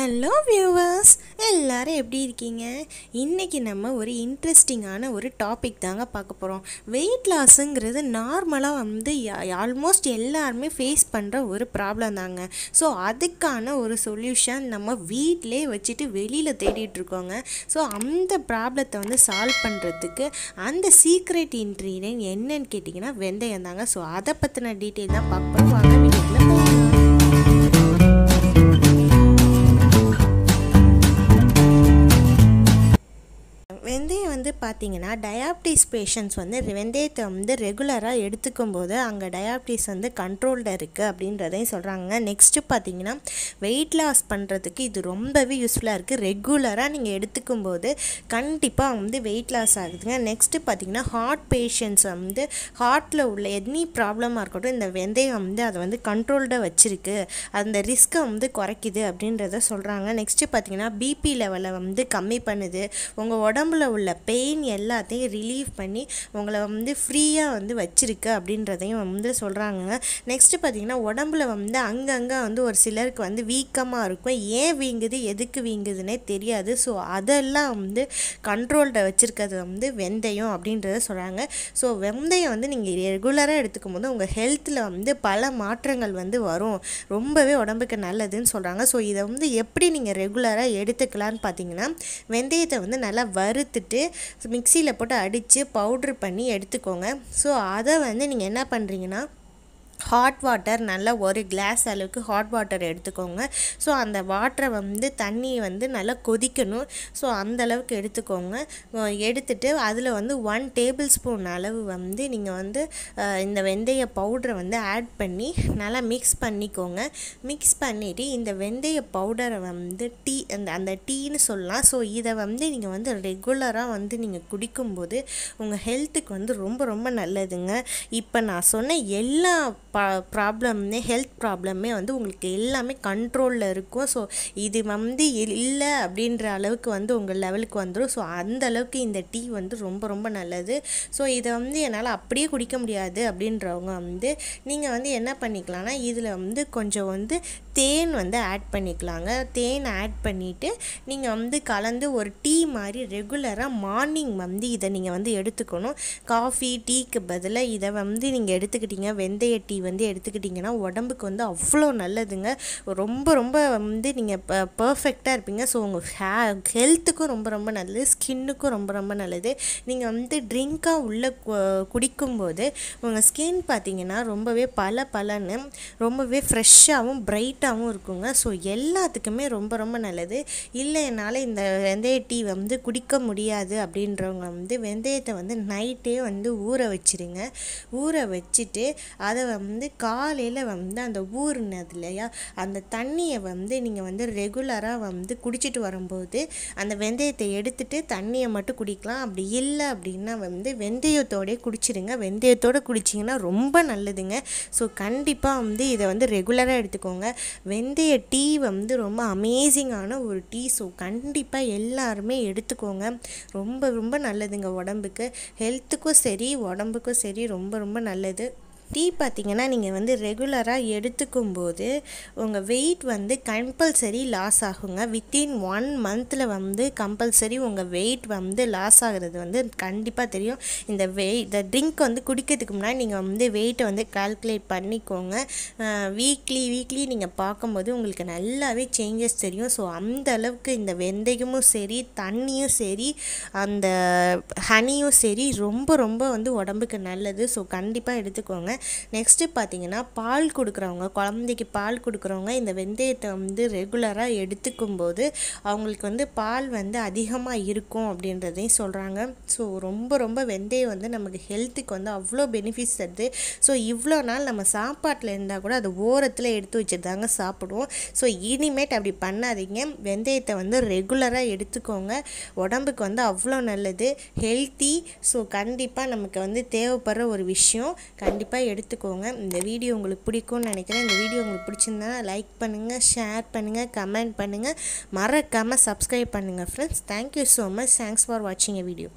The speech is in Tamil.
ஹலோ வியூவர்ஸ் எல்லோரும் எப்படி இருக்கீங்க இன்றைக்கி நம்ம ஒரு இன்ட்ரெஸ்டிங்கான ஒரு டாபிக் தாங்க பார்க்க போகிறோம் வெயிட் லாஸுங்கிறது நார்மலாக வந்து ஆல்மோஸ்ட் எல்லாருமே ஃபேஸ் பண்ணுற ஒரு ப்ராப்ளம் தாங்க ஸோ அதுக்கான ஒரு சொல்யூஷன் நம்ம வீட்டிலே வச்சுட்டு வெளியில் தேடிட்டுருக்கோங்க ஸோ அந்த ப்ராப்ளத்தை வந்து சால்வ் பண்ணுறதுக்கு அந்த சீக்ரெட் இன்ட்ரீடியன்ட் என்னன்னு கேட்டிங்கன்னா வெந்தயம் தாங்க ஸோ அதை பற்றின டீட்டெயில் தான் பார்க்க போகிறோம் பார்த்தீங்கன்னா டயாபிட்டிஸ் பேஷண்ட்ஸ் வந்து வெந்தயத்தை வந்து ரெகுலராக எடுத்துக்கும் போது அங்கே டயாபிட்டிஸ் வந்து கண்ட்ரோலில் இருக்குது அப்படின்றதையும் சொல்கிறாங்க நெக்ஸ்ட்டு பார்த்தீங்கன்னா வெயிட் லாஸ் பண்ணுறதுக்கு இது ரொம்பவே யூஸ்ஃபுல்லாக இருக்குது ரெகுலராக நீங்கள் எடுத்துக்கும் போது கண்டிப்பாக வந்து வெயிட் லாஸ் ஆகுதுங்க நெக்ஸ்ட்டு பார்த்தீங்கன்னா ஹார்ட் பேஷண்ட்ஸ் வந்து ஹார்ட்டில் உள்ள எத்னி ப்ராப்ளமாக இருக்கட்டும் இந்த வெந்தயம் வந்து அதை வந்து கண்ட்ரோல்டாக வச்சுருக்கு அந்த ரிஸ்க்கை வந்து குறைக்குது அப்படின்றத சொல்கிறாங்க நெக்ஸ்ட்டு பார்த்தீங்கன்னா பிபி லெவலை வந்து கம்மி பண்ணுது உங்கள் உடம்புல உள்ள பெயின் பெயின் எல்லாத்தையும் ரிலீவ் பண்ணி உங்களை வந்து ஃப்ரீயாக வந்து வச்சுருக்கு அப்படின்றதையும் வந்து சொல்கிறாங்க நெக்ஸ்ட்டு பார்த்திங்கன்னா உடம்புல வந்து அங்கங்கே வந்து ஒரு சிலருக்கு வந்து வீக்கமாக இருக்கும் ஏன் வீங்குது எதுக்கு வீங்குதுன்னே தெரியாது ஸோ அதெல்லாம் வந்து கண்ட்ரோலில் வச்சுருக்கிறது வந்து வெந்தயம் அப்படின்றத சொல்கிறாங்க ஸோ வெந்தயம் வந்து நீங்கள் ரெகுலராக எடுத்துக்கும் போது உங்கள் ஹெல்த்தில் வந்து பல மாற்றங்கள் வந்து வரும் ரொம்பவே உடம்புக்கு நல்லதுன்னு சொல்கிறாங்க ஸோ இதை வந்து எப்படி நீங்கள் ரெகுலராக எடுத்துக்கலான்னு பார்த்தீங்கன்னா வெந்தயத்தை வந்து நல்லா வறுத்துட்டு மிக்சியில் போட்டு அடித்து பவுட்ரு பண்ணி எடுத்துக்கோங்க ஸோ அதை வந்து நீங்கள் என்ன பண்ணுறீங்கன்னா ஹாட் வாட்டர் நல்லா ஒரு கிளாஸ் அளவுக்கு ஹாட் வாட்டர் எடுத்துக்கோங்க ஸோ அந்த வாட்டரை வந்து தண்ணியை வந்து நல்லா கொதிக்கணும் ஸோ அந்தளவுக்கு எடுத்துக்கோங்க எடுத்துட்டு அதில் வந்து ஒன் டேபிள் ஸ்பூன் அளவு வந்து நீங்கள் வந்து இந்த வெந்தய பவுடரை வந்து ஆட் பண்ணி நல்லா மிக்ஸ் பண்ணிக்கோங்க மிக்ஸ் பண்ணிவிட்டு இந்த வெந்தய பவுடரை வந்து டீ அந்த அந்த டீன்னு சொல்லலாம் ஸோ இதை வந்து நீங்கள் வந்து ரெகுலராக வந்து நீங்கள் குடிக்கும்போது உங்கள் ஹெல்த்துக்கு வந்து ரொம்ப ரொம்ப நல்லதுங்க இப்போ நான் சொன்ன எல்லா பா ப்ராப்ளம்னே ஹெல்த் ப்ராப்ளமே வந்து உங்களுக்கு எல்லாமே கண்ட்ரோலில் இருக்கும் ஸோ இது வந்து இல்லை அப்படின்ற அளவுக்கு வந்து உங்கள் லெவலுக்கு வந்துடும் ஸோ அந்த அளவுக்கு இந்த டீ வந்து ரொம்ப ரொம்ப நல்லது ஸோ இதை வந்து என்னால் அப்படியே குடிக்க முடியாது அப்படின்றவங்க வந்து நீங்கள் வந்து என்ன பண்ணிக்கலாம்னா இதில் வந்து கொஞ்சம் வந்து தேன் வந்து ஆட் பண்ணிக்கலாங்க தேன் ஆட் பண்ணிவிட்டு நீங்கள் வந்து கலந்து ஒரு டீ மாதிரி ரெகுலராக மார்னிங் வந்து இதை நீங்கள் வந்து எடுத்துக்கணும் காஃபி டீக்கு பதிலாக இதை வந்து நீங்கள் எடுத்துக்கிட்டீங்க வெந்தய டீ வந்து எடுத்துக்கிட்டிங்கன்னா உடம்புக்கு வந்து அவ்வளோ நல்லதுங்க ரொம்ப ரொம்ப வந்து நீங்கள் ப பர்ஃபெக்டாக இருப்பீங்க ஸோ உங்கள் ஹே ஹெல்த்துக்கும் ரொம்ப ரொம்ப நல்லது ஸ்கின்னுக்கும் ரொம்ப ரொம்ப நல்லது நீங்கள் வந்து ட்ரிங்க்காக உள்ளே குடிக்கும்போது உங்கள் ஸ்கின் பார்த்திங்கன்னா ரொம்பவே பல பலன்னு ரொம்பவே ஃப்ரெஷ்ஷாகவும் ப்ரைட்டாகவும் இருக்குங்க ஸோ எல்லாத்துக்குமே ரொம்ப ரொம்ப நல்லது இல்லை என்னால் இந்த வெந்தய டீ வந்து குடிக்க முடியாது அப்படின்றவங்க வந்து வெந்தயத்தை வந்து நைட்டே வந்து ஊற வச்சுருங்க ஊற வச்சுட்டு அதை வந்து வந்து காலையில் வந்து அந்த ஊறுனது இல்லையா அந்த தண்ணியை வந்து நீங்கள் வந்து ரெகுலராக வந்து குடிச்சிட்டு வரும்போது அந்த வெந்தயத்தை எடுத்துகிட்டு தண்ணியை மட்டும் குடிக்கலாம் அப்படி இல்லை அப்படின்னா வந்து வெந்தயத்தோடே குடிச்சிடுங்க வெந்தயத்தோடு குடிச்சிங்கன்னா ரொம்ப நல்லதுங்க ஸோ கண்டிப்பாக வந்து இதை வந்து ரெகுலராக எடுத்துக்கோங்க வெந்தய டீ வந்து ரொம்ப அமேசிங்கான ஒரு டீ ஸோ கண்டிப்பாக எல்லாருமே எடுத்துக்கோங்க ரொம்ப ரொம்ப நல்லதுங்க உடம்புக்கு ஹெல்த்துக்கும் சரி உடம்புக்கும் சரி ரொம்ப ரொம்ப நல்லது டீ பார்த்திங்கன்னா நீங்கள் வந்து ரெகுலராக எடுத்துக்கும் போது உங்கள் வெயிட் வந்து கம்பல்சரி லாஸ் ஆகுங்க வித்தின் ஒன் மந்தில் வந்து கம்பல்சரி உங்கள் வெயிட் வந்து லாஸ் ஆகிறது வந்து கண்டிப்பாக தெரியும் இந்த வெயிட் இந்த ட்ரிங்க் வந்து குடிக்கிறதுக்கு முன்னாடி நீங்கள் வந்து வெயிட்டை வந்து கால்குலேட் பண்ணிக்கோங்க வீக்லி வீக்லி நீங்கள் பார்க்கும்போது உங்களுக்கு நல்லாவே சேஞ்சஸ் தெரியும் ஸோ அந்த அளவுக்கு இந்த வெந்தயமும் சரி தண்ணியும் சரி அந்த ஹனியும் சரி ரொம்ப ரொம்ப வந்து உடம்புக்கு நல்லது ஸோ கண்டிப்பாக எடுத்துக்கோங்க நெக்ஸ்ட்டு பார்த்தீங்கன்னா பால் கொடுக்குறவங்க குழந்தைக்கு பால் கொடுக்குறவங்க இந்த வெந்தயத்தை வந்து ரெகுலராக எடுத்துக்கும் போது அவங்களுக்கு வந்து பால் வந்து அதிகமாக இருக்கும் அப்படின்றதையும் சொல்கிறாங்க ஸோ ரொம்ப ரொம்ப வெந்தயம் வந்து நமக்கு ஹெல்த்துக்கு வந்து அவ்வளோ பெனிஃபிட்ஸ் தருது ஸோ இவ்வளோ நாள் நம்ம சாப்பாட்டில் இருந்தால் கூட அது ஓரத்தில் எடுத்து வச்சுருந்தாங்க சாப்பிடுவோம் ஸோ இனிமேட் அப்படி பண்ணாதீங்க வெந்தயத்தை வந்து ரெகுலராக எடுத்துக்கோங்க உடம்புக்கு வந்து அவ்வளோ நல்லது ஹெல்த்தி ஸோ கண்டிப்பாக நமக்கு வந்து தேவைப்படுற ஒரு விஷயம் கண்டிப்பாக எடுத்துக்கோங்க இந்த வீடியோ உங்களுக்கு பிடிக்கும்னு நினைக்கிறேன் இந்த வீடியோ உங்களுக்கு பிடிச்சிருந்தா லைக் பண்ணுங்கள் ஷேர் பண்ணுங்கள் கமெண்ட் பண்ணுங்கள் மறக்காமல் சப்ஸ்கிரைப் பண்ணுங்கள் friends thank you so much thanks for வாட்சிங் எ வீடியோ